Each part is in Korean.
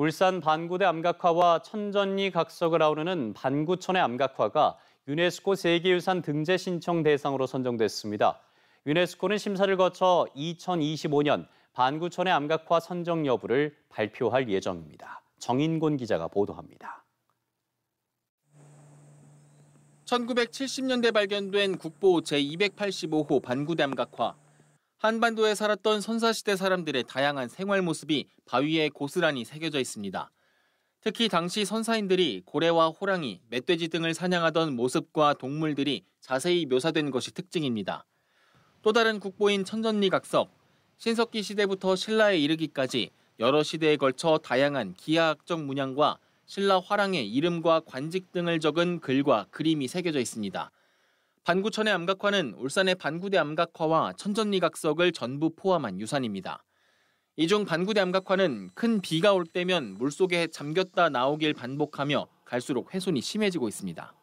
울산 반구대 암각화와 천전리 각석을 아우르는 반구천의 암각화가 유네스코 세계유산 등재 신청 대상으로 선정됐습니다. 유네스코는 심사를 거쳐 2025년 반구천의 암각화 선정 여부를 발표할 예정입니다. 정인곤 기자가 보도합니다. 1970년대 발견된 국보 제285호 반구대 암각화. 한반도에 살았던 선사시대 사람들의 다양한 생활 모습이 바위에 고스란히 새겨져 있습니다. 특히 당시 선사인들이 고래와 호랑이, 멧돼지 등을 사냥하던 모습과 동물들이 자세히 묘사된 것이 특징입니다. 또 다른 국보인 천전리각석, 신석기 시대부터 신라에 이르기까지 여러 시대에 걸쳐 다양한 기하학적 문양과 신라 화랑의 이름과 관직 등을 적은 글과 그림이 새겨져 있습니다. 반구천의 암각화는 울산의 반구대 암각화와 천전리각석을 전부 포함한 유산입니다. 이 중 반구대 암각화는 큰 비가 올 때면 물속에 잠겼다 나오길 반복하며 갈수록 훼손이 심해지고 있습니다.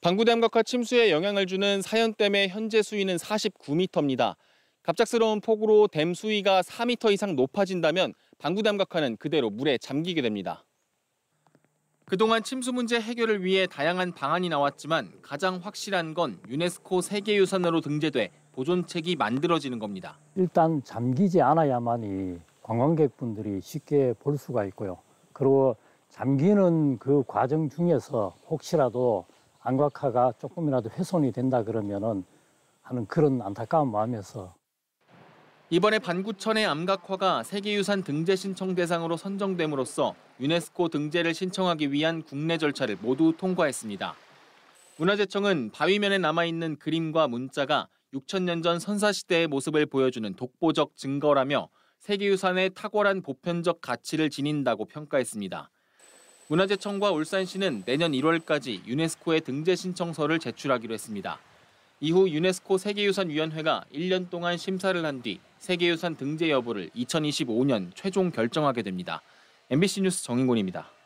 반구대 암각화 침수에 영향을 주는 사연댐의 현재 수위는 49m입니다. 갑작스러운 폭우로 댐 수위가 4m 이상 높아진다면 반구대 암각화는 그대로 물에 잠기게 됩니다. 그동안 침수 문제 해결을 위해 다양한 방안이 나왔지만 가장 확실한 건 유네스코 세계유산으로 등재돼 보존책이 만들어지는 겁니다. 일단 잠기지 않아야만이 관광객분들이 쉽게 볼 수가 있고요. 그리고 잠기는 그 과정 중에서 혹시라도 안각화가 조금이라도 훼손이 된다 그러면은 하는 그런 안타까운 마음에서 이번에 반구천의 암각화가 세계유산 등재 신청 대상으로 선정됨으로써 유네스코 등재를 신청하기 위한 국내 절차를 모두 통과했습니다. 문화재청은 바위면에 남아있는 그림과 문자가 6천년 전 선사시대의 모습을 보여주는 독보적 증거라며 세계유산의 탁월한 보편적 가치를 지닌다고 평가했습니다. 문화재청과 울산시는 내년 1월까지 유네스코에 등재 신청서를 제출하기로 했습니다. 이후 유네스코 세계유산위원회가 1년 동안 심사를 한 뒤 세계유산 등재 여부를 2025년 최종 결정하게 됩니다. MBC 뉴스 정인곤입니다.